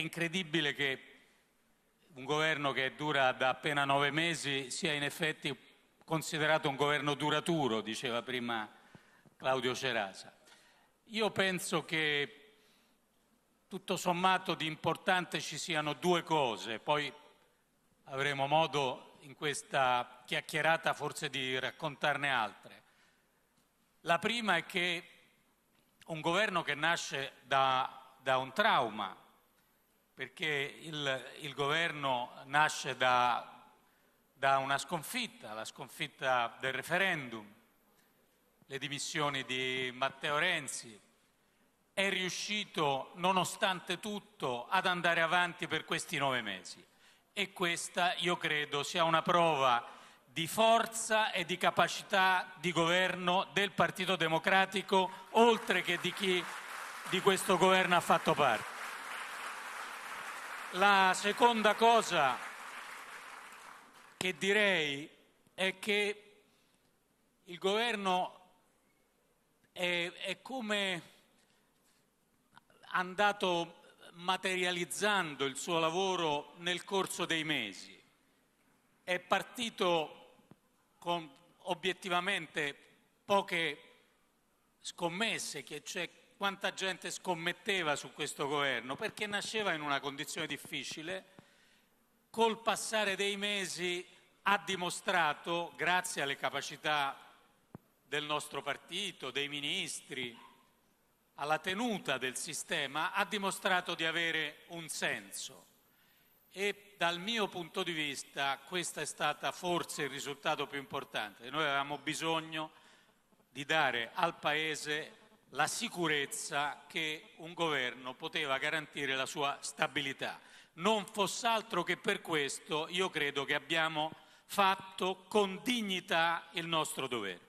incredibile che un governo che dura da appena nove mesi sia in effetti considerato un governo duraturo, diceva prima Claudio Cerasa. Io penso che tutto sommato di importante ci siano due cose, poi avremo modo in questa chiacchierata forse di raccontarne altre. La prima è che un governo che nasce da, da un trauma, perché il, il governo nasce da, da una sconfitta, la sconfitta del referendum, le dimissioni di Matteo Renzi, è riuscito nonostante tutto ad andare avanti per questi nove mesi e questa io credo sia una prova di forza e di capacità di governo del Partito Democratico oltre che di chi di questo governo ha fatto parte. La seconda cosa che direi è che il governo è, è come andato materializzando il suo lavoro nel corso dei mesi. È partito con obiettivamente poche scommesse che c'è quanta gente scommetteva su questo governo, perché nasceva in una condizione difficile, col passare dei mesi ha dimostrato, grazie alle capacità del nostro partito, dei ministri, alla tenuta del sistema, ha dimostrato di avere un senso. E dal mio punto di vista questo è stato forse il risultato più importante. Noi avevamo bisogno di dare al Paese la sicurezza che un governo poteva garantire la sua stabilità. Non fosse altro che per questo io credo che abbiamo fatto con dignità il nostro dovere.